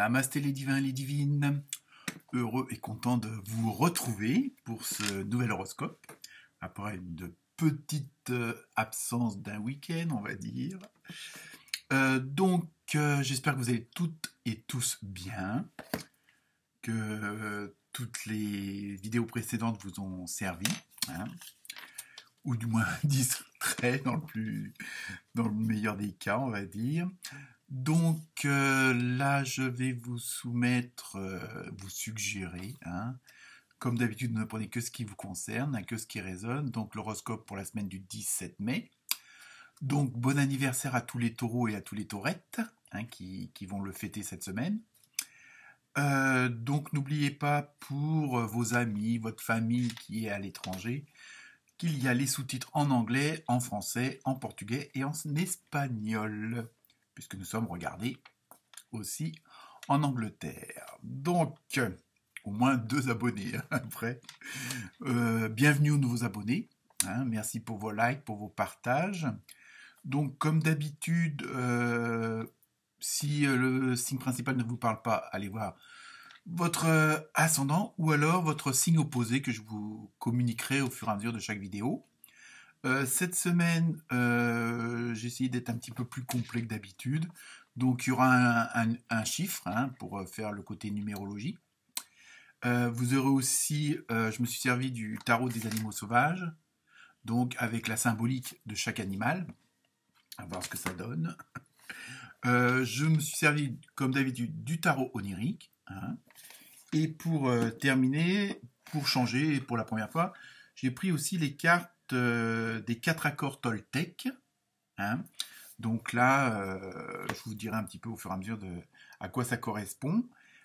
Namasté les divins les divines. Heureux et content de vous retrouver pour ce nouvel horoscope. Après une petite euh, absence d'un week-end, on va dire. Euh, donc, euh, j'espère que vous allez toutes et tous bien, que toutes les vidéos précédentes vous ont servi, hein. ou du moins disent dans le dans le meilleur des cas, on va dire. Donc euh, là, je vais vous soumettre, euh, vous suggérer, hein, comme d'habitude, ne prenez que ce qui vous concerne, hein, que ce qui résonne. Donc l'horoscope pour la semaine du 17 mai. Donc bon anniversaire à tous les taureaux et à tous les taurettes hein, qui, vont le fêter cette semaine. Euh, donc n'oubliez pas pour vos amis, votre famille qui est à l'étranger, qu'il y a les sous-titres en anglais, en français, en portugais et en espagnol puisque nous sommes regardés aussi en Angleterre. Donc, euh, au moins deux abonnés hein, après. Euh, bienvenue aux nouveaux abonnés. Hein. merci pour vos likes, pour vos partages. Donc, comme d'habitude, euh, si le signe principal ne vous parle pas, allez voir votre ascendant ou alors votre signe opposé que je vous communiquerai au fur et à mesure de chaque vidéo. Euh, cette semaine, euh, j'ai essayé d'être un petit peu plus complet que d'habitude. Donc, il y aura un, chiffre hein, pour euh, faire le côté numérologie. vous aurez aussi, je me suis servi du tarot des animaux sauvages, donc avec la symbolique de chaque animal, à voir ce que ça donne. je me suis servi, comme d'habitude, du tarot onirique. Hein. Et pour terminer, pour changer, pour la première fois, j'ai pris aussi les cartes euh, des quatre accords Toltec. Hein. Donc là, euh, je vous dirai un petit peu au fur et à mesure de à quoi ça correspond.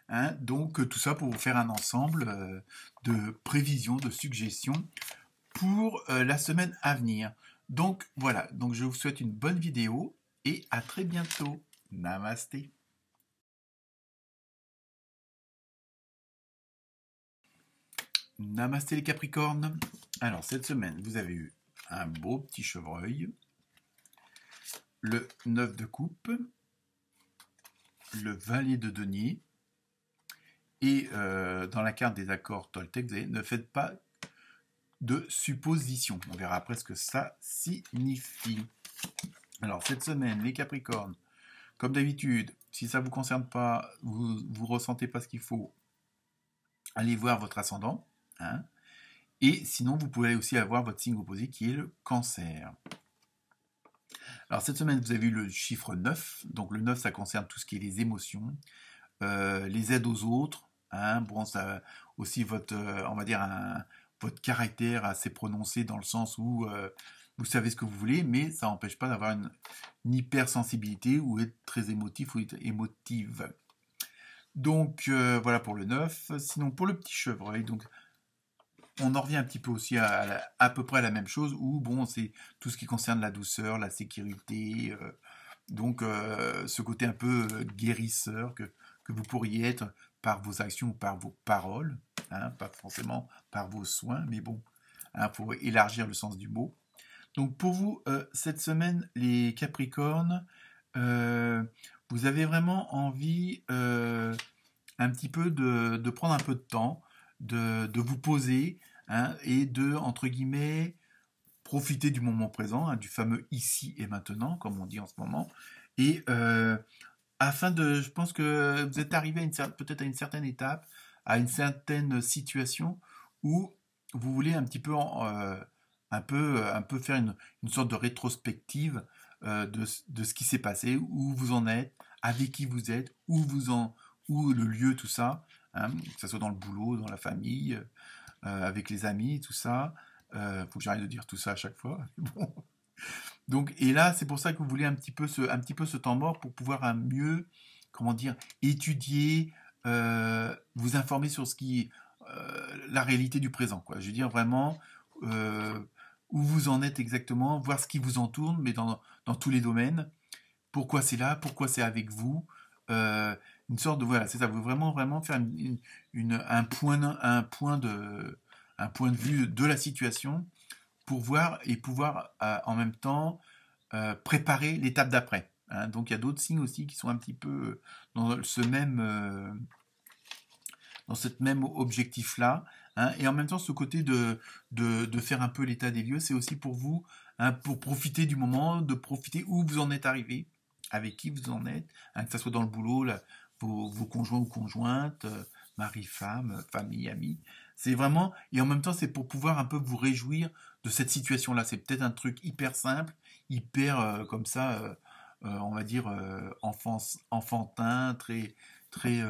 Hein. Donc euh, tout ça pour vous faire un ensemble de prévisions, de suggestions pour la semaine à venir. Donc voilà, donc je vous souhaite une bonne vidéo et à très bientôt. Namasté. Namasté les Capricornes. Alors cette semaine, vous avez eu un beau petit chevreuil, le 9 de coupe, le valet de denier, et euh, dans la carte des accords Toltec, ne faites pas de suppositions. On verra après ce que ça signifie. Alors cette semaine, les Capricornes, comme d'habitude, si ça ne vous concerne pas, vous ne ressentez pas ce qu'il faut, allez voir votre ascendant. Hein. et sinon, vous pouvez aussi avoir votre signe opposé qui est le cancer. Alors cette semaine, vous avez eu le chiffre 9. Donc le 9, ça concerne tout ce qui est les émotions, euh, les aides aux autres. Hein. bon, ça aussi votre, euh, on va dire un, votre caractère assez prononcé dans le sens où euh, vous savez ce que vous voulez, mais ça n'empêche pas d'avoir une, hypersensibilité ou être très émotif ou être émotive. Donc voilà pour le 9. Sinon pour le petit chevreuil, donc on en revient un petit peu aussi à, à, peu près la même chose, où bon, c'est tout ce qui concerne la douceur, la sécurité, euh, donc euh, ce côté un peu euh, guérisseur que, vous pourriez être par vos actions ou par vos paroles, hein, pas forcément par vos soins, mais bon, hein, pour élargir le sens du mot. Donc pour vous, cette semaine, les Capricornes, vous avez vraiment envie un petit peu de, prendre un peu de temps de, vous poser hein, et de, entre guillemets, profiter du moment présent, hein, du fameux ici et maintenant, comme on dit en ce moment. Et euh, afin de, je pense que vous êtes arrivé peut-être à une certaine étape, à une certaine situation où vous voulez un petit peu, euh, un peu, un peu faire une, sorte de rétrospective euh, de, ce qui s'est passé, où vous en êtes, avec qui vous êtes, où vous en, où le lieu, tout ça. Hein, que ce soit dans le boulot, dans la famille, euh, avec les amis, tout ça. Il euh, faut que j'arrête de dire tout ça à chaque fois. Donc, et là, c'est pour ça que vous voulez un petit peu ce, un petit peu ce temps mort pour pouvoir mieux, comment dire, étudier, euh, vous informer sur ce qui, la réalité du présent, Je veux dire vraiment où vous en êtes exactement, voir ce qui vous entoure, mais dans, dans tous les domaines. Pourquoi c'est là, pourquoi c'est avec vous, une sorte de voilà, c'est ça, vous vraiment vraiment faire une, un point un point de un point de vue de la situation pour voir et pouvoir euh, en même temps euh, préparer l'étape d'après. Hein. Donc il y a d'autres signes aussi qui sont un petit peu euh, dans ce même dans cette même objectif là. Hein. Et en même temps, ce côté de, de, faire un peu l'état des lieux, c'est aussi pour vous, hein, pour profiter du moment, de profiter où vous en êtes arrivé, avec qui vous en êtes, que ce soit dans le boulot, la, pour vos conjoints ou conjointes, euh, mari, femme, famille, amis. C'est vraiment, et en même temps, c'est pour pouvoir un peu vous réjouir de cette situation-là. C'est peut-être un truc hyper simple, hyper euh, comme ça, euh, on va dire, enfance, enfantin, très, très,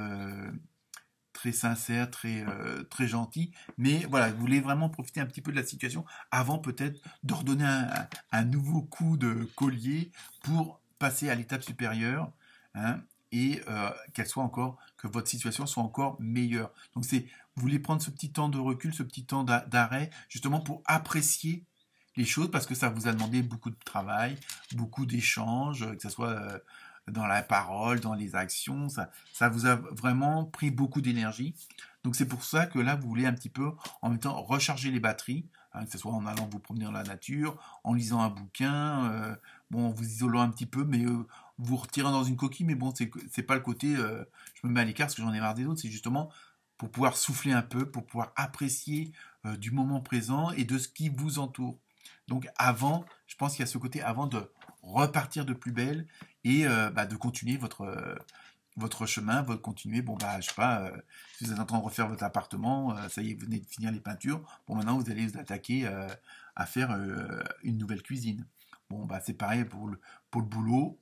très sincère, très, très gentil. Mais voilà, vous voulez vraiment profiter un petit peu de la situation avant peut-être d'ordonner un, un, nouveau coup de collier pour passer à l'étape supérieure. Hein, et euh, qu'elle soit encore, que votre situation soit encore meilleure. Donc c'est, vous voulez prendre ce petit temps de recul, ce petit temps d'arrêt, justement pour apprécier les choses parce que ça vous a demandé beaucoup de travail, beaucoup d'échanges, que ce soit euh, dans la parole, dans les actions, ça, vous a vraiment pris beaucoup d'énergie. Donc c'est pour ça que là, vous voulez un petit peu, en même temps, recharger les batteries, hein, que ce soit en allant vous promener dans la nature, en lisant un bouquin, euh, vous isolant un petit peu, mais euh, vous retirant dans une coquille, mais bon, c'est pas le côté euh, je me mets à l'écart parce que j'en ai marre des autres, c'est justement pour pouvoir souffler un peu, pour pouvoir apprécier euh, du moment présent et de ce qui vous entoure. Donc avant, je pense qu'il y a ce côté avant de repartir de plus belle et bah, de continuer votre votre chemin, votre continuer, bon bah je sais pas, si vous êtes en train de refaire votre appartement, ça y est, vous venez de finir les peintures, bon maintenant vous allez vous attaquer à faire une nouvelle cuisine. Bon, bah, c'est pareil pour le, boulot.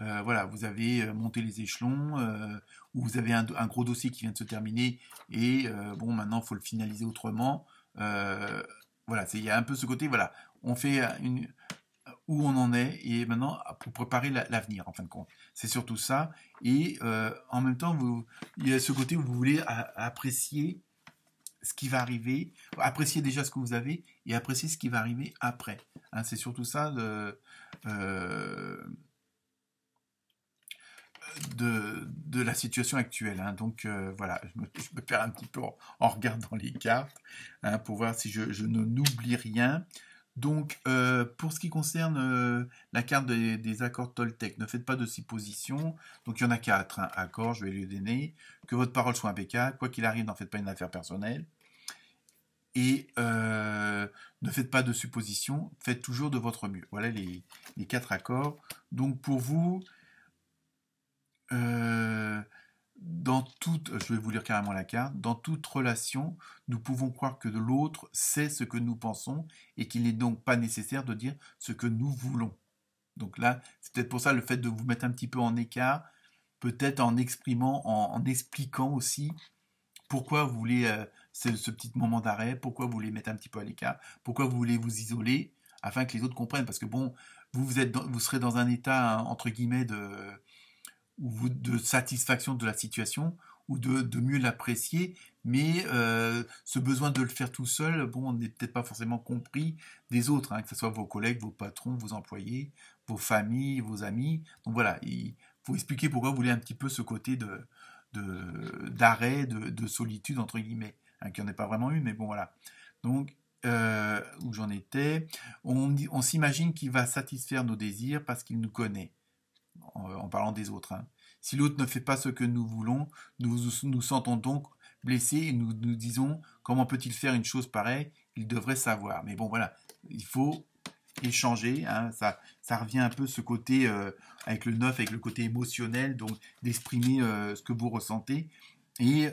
Euh, voilà, vous avez euh, monté les échelons, euh, ou vous avez un, gros dossier qui vient de se terminer, et bon, maintenant, il faut le finaliser autrement. voilà, il y a un peu ce côté, voilà, on fait une, où on en est, et maintenant, pour préparer l'avenir, en fin de compte. C'est surtout ça, et en même temps, il y a ce côté où vous voulez apprécier ce qui va arriver, appréciez déjà ce que vous avez et appréciez ce qui va arriver après. Hein, c'est surtout ça euh, de, de, la situation actuelle. Hein, donc euh, voilà, je me, perds un petit peu en, regardant les cartes hein, pour voir si je, ne n'oublie rien. Donc, euh, pour ce qui concerne la carte des, accords Toltec, ne faites pas de suppositions. Donc, il y en a quatre. Hein. Accord, je vais lui donner. Que votre parole soit impeccable. Quoi qu'il arrive, n'en faites pas une affaire personnelle et euh, ne faites pas de suppositions, faites toujours de votre mieux. Voilà les, quatre accords. Donc pour vous, euh, dans toute, je vais vous lire carrément la carte, dans toute relation, nous pouvons croire que l'autre sait ce que nous pensons et qu'il n'est donc pas nécessaire de dire ce que nous voulons. Donc là, c'est peut-être pour ça le fait de vous mettre un petit peu en écart, peut-être en exprimant, en, expliquant aussi pourquoi vous voulez euh, c'est ce petit moment d'arrêt, pourquoi vous voulez mettre un petit peu à l'écart, pourquoi vous voulez vous isoler afin que les autres comprennent. Parce que bon, vous, vous, êtes vous serez dans un état, hein, entre guillemets, de, de satisfaction de la situation ou de, mieux l'apprécier, mais euh, ce besoin de le faire tout seul, bon, on n'est peut-être pas forcément compris des autres, hein, que ce soit vos collègues, vos patrons, vos employés, vos familles, vos amis. Donc voilà, il faut expliquer pourquoi vous voulez un petit peu ce côté de d'arrêt, de, solitude, entre guillemets. Hein, qui n'en est pas vraiment eu, mais bon voilà. Donc, euh, où j'en étais, on, on s'imagine qu'il va satisfaire nos désirs parce qu'il nous connaît, en, parlant des autres. Hein. Si l'autre ne fait pas ce que nous voulons, nous nous sentons donc blessés et nous nous disons comment peut-il faire une chose pareille Il devrait savoir. Mais bon voilà, il faut échanger. Hein. ça, ça revient un peu ce côté euh, avec le neuf, avec le côté émotionnel, donc d'exprimer euh, ce que vous ressentez. Et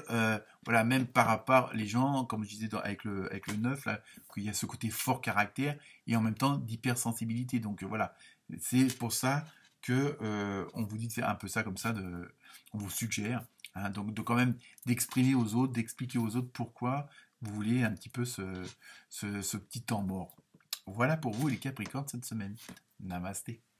voilà, même par rapport les gens, comme je disais avec, le, avec le 9, là, qu'il y a ce côté fort caractère et en même temps d'hypersensibilité. Donc euh, voilà, c'est pour ça que euh, on vous dit de faire un peu ça comme ça, de, on vous suggère. Hein, donc de quand même d'exprimer aux autres, d'expliquer aux autres pourquoi vous voulez un petit peu ce, ce, ce petit temps mort. Voilà pour vous les Capricornes cette semaine. Namasté.